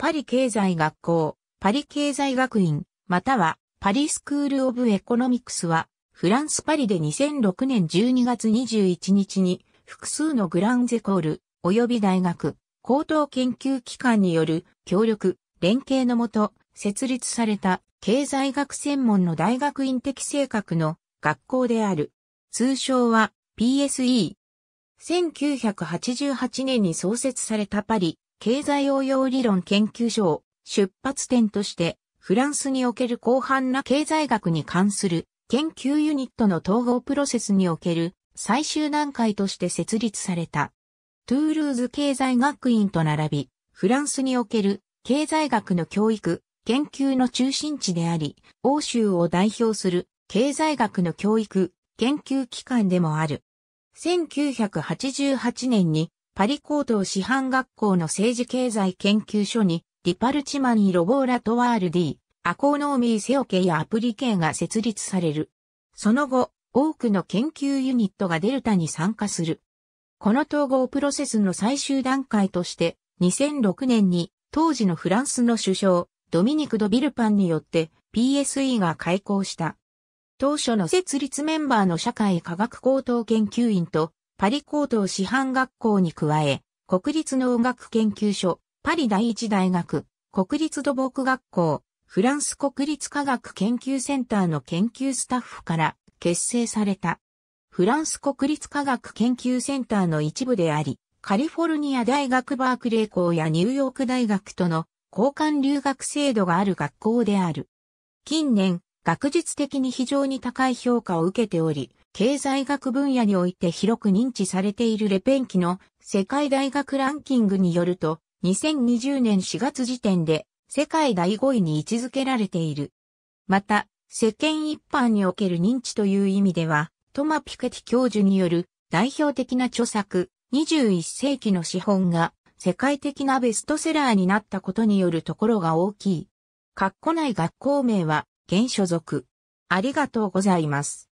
パリ経済学校、パリ経済学院、またはパリスクール・オブ・エコノミクスは、フランス・パリで2006年12月21日に、複数のグランゼコール、及び大学、高等研究機関による協力、連携のもと、設立された経済学専門の大学院的性格の学校である。通称は PSE。1988年に創設されたパリ経済応用理論研究所を出発点として、フランスにおける広範な経済学に関する研究ユニットの統合プロセスにおける最終段階として設立された。トゥールーズ経済学院と並び、フランスにおける経済学の教育、研究の中心地であり、欧州を代表する経済学の教育、研究機関でもある。1988年にパリ高等師範学校の政治経済研究所に、リパルチマニー・ロボーラトワールディ、アコーノーミー・セオケやアプリケが設立される。その後、多くの研究ユニットがデルタに参加する。この統合プロセスの最終段階として、2006年に当時のフランスの首相、ドミニク・ド・ビルパンによって PSE が開校した。当初の設立メンバーの社会科学高等研究院とパリ高等師範学校に加え、国立農学研究所、パリ第一大学、国立土木学校、フランス国立科学研究センターの研究スタッフから結成された。フランス国立科学研究センターの一部であり、カリフォルニア大学バークレー校やニューヨーク大学との交換留学制度がある学校である。近年、学術的に非常に高い評価を受けており、経済学分野において広く認知されているレペンキの世界大学ランキングによると、2020年4月時点で世界第5位に位置づけられている。また、世間一般における認知という意味では、トマ・ピケティ教授による代表的な著作、21世紀の資本が世界的なベストセラーになったことによるところが大きい。括弧内学校名は、現所属。ありがとうございます。